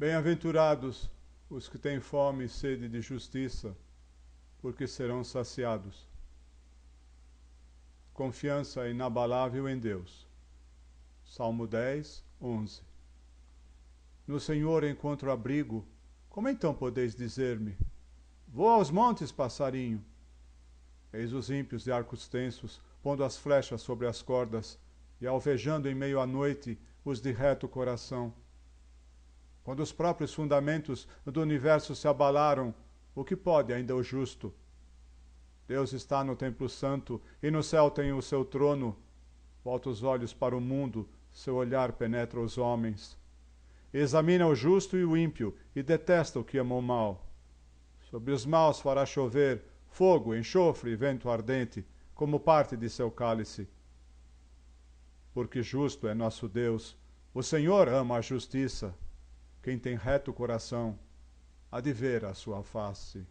Bem-aventurados os que têm fome e sede de justiça, porque serão saciados. Confiança inabalável em Deus. Salmo 10, 11. No Senhor encontro abrigo. Como então podeis dizer-me? Vou aos montes, passarinho. Eis os ímpios de arcos tensos, pondo as flechas sobre as cordas, e alvejando em meio à noite os de reto coração quando os próprios fundamentos do universo se abalaram, o que pode ainda o justo? Deus está no templo santo e no céu tem o seu trono. Volta os olhos para o mundo, seu olhar penetra os homens. Examina o justo e o ímpio e detesta o que amou mal. Sobre os maus fará chover fogo, enxofre e vento ardente, como parte de seu cálice. Porque justo é nosso Deus, o Senhor ama a justiça. Quem tem reto coração, há de ver a sua face.